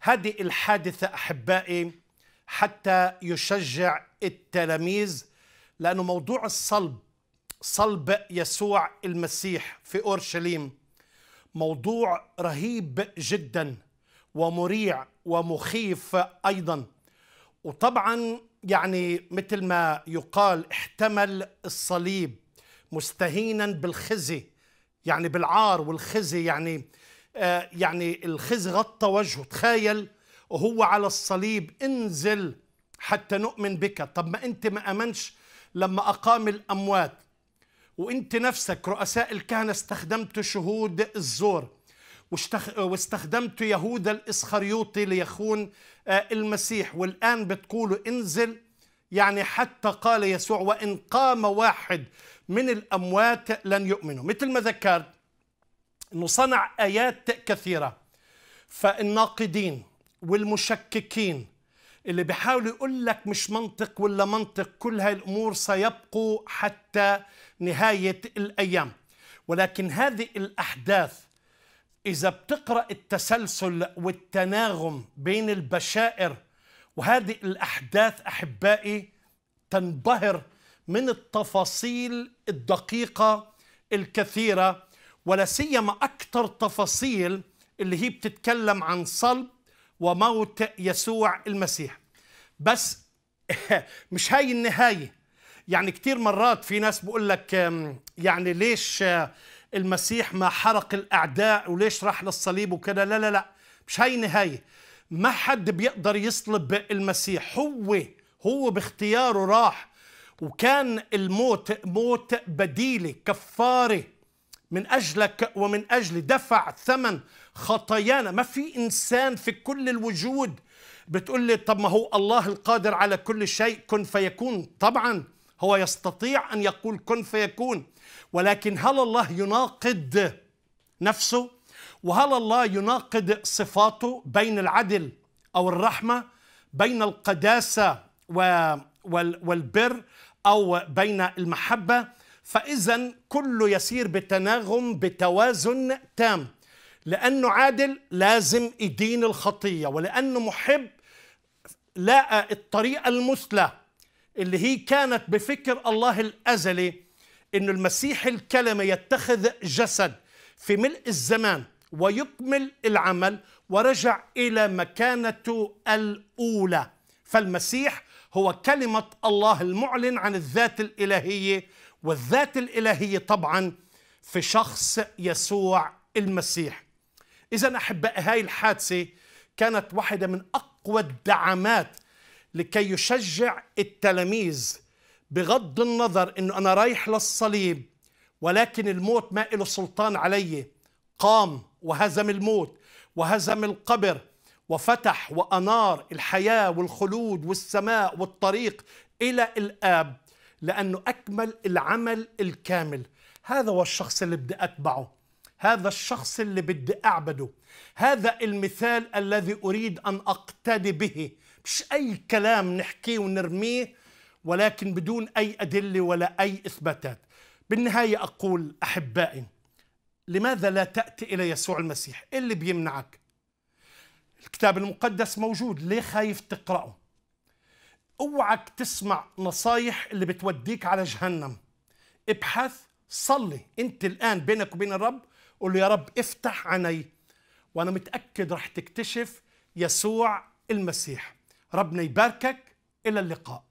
هذه الحادثة أحبائي حتى يشجع التلاميذ لأنه موضوع الصلب صلب يسوع المسيح في أورشليم موضوع رهيب جدا ومريع ومخيف أيضا وطبعا يعني مثل ما يقال احتمل الصليب مستهينا بالخزي يعني بالعار والخزي يعني آه، يعني الخز غطى وجهه تخيل وهو على الصليب انزل حتى نؤمن بك طب ما انت ما امنش لما اقام الاموات وانت نفسك رؤساء الكهنه استخدمت شهود الزور واستخدمت يهودا الاسخريوطي ليخون آه، المسيح والان بتقولوا انزل يعني حتى قال يسوع وان قام واحد من الاموات لن يؤمنوا مثل ما ذكرت أنه صنع آيات كثيرة فالناقدين والمشككين اللي بيحاولوا يقول لك مش منطق ولا منطق كل هاي الأمور سيبقوا حتى نهاية الأيام ولكن هذه الأحداث إذا بتقرأ التسلسل والتناغم بين البشائر وهذه الأحداث أحبائي تنبهر من التفاصيل الدقيقة الكثيرة ولا سيما أكثر تفاصيل اللي هي بتتكلم عن صلب وموت يسوع المسيح بس مش هاي النهاية يعني كتير مرات في ناس بقول لك يعني ليش آه، المسيح ما حرق الأعداء وليش راح للصليب وكذا لا لا لا مش هاي النهاية ما حد بيقدر يصلب المسيح هو هو باختياره راح وكان الموت موت بديلي كفاره من أجلك ومن أجل دفع ثمن خطايانا ما في إنسان في كل الوجود بتقول لي طب ما هو الله القادر على كل شيء كن فيكون طبعا هو يستطيع أن يقول كن فيكون ولكن هل الله يناقض نفسه وهل الله يناقض صفاته بين العدل أو الرحمة بين القداسة والبر أو بين المحبة فإذا كله يسير بتناغم بتوازن تام لأنه عادل لازم يدين الخطية ولأنه محب لقى الطريقة المثلى اللي هي كانت بفكر الله الأزلي أن المسيح الكلمة يتخذ جسد في ملء الزمان ويكمل العمل ورجع إلى مكانته الأولى فالمسيح هو كلمة الله المعلن عن الذات الإلهية والذات الالهيه طبعا في شخص يسوع المسيح اذا احبائي هاي الحادثه كانت واحده من اقوى الدعامات لكي يشجع التلاميذ بغض النظر انه انا رايح للصليب ولكن الموت ما له سلطان علي قام وهزم الموت وهزم القبر وفتح وانار الحياه والخلود والسماء والطريق الى الاب لأنه أكمل العمل الكامل هذا هو الشخص اللي بدي أتبعه هذا الشخص اللي بدي أعبده هذا المثال الذي أريد أن أقتدي به مش أي كلام نحكيه ونرميه ولكن بدون أي أدلة ولا أي إثباتات بالنهاية أقول أحبائي لماذا لا تأتي إلى يسوع المسيح إيه اللي بيمنعك الكتاب المقدس موجود ليه خايف تقرأه اوعك تسمع نصايح اللي بتوديك على جهنم ابحث صلي انت الان بينك وبين الرب قول له يا رب افتح عيني وانا متاكد رح تكتشف يسوع المسيح ربنا يباركك الى اللقاء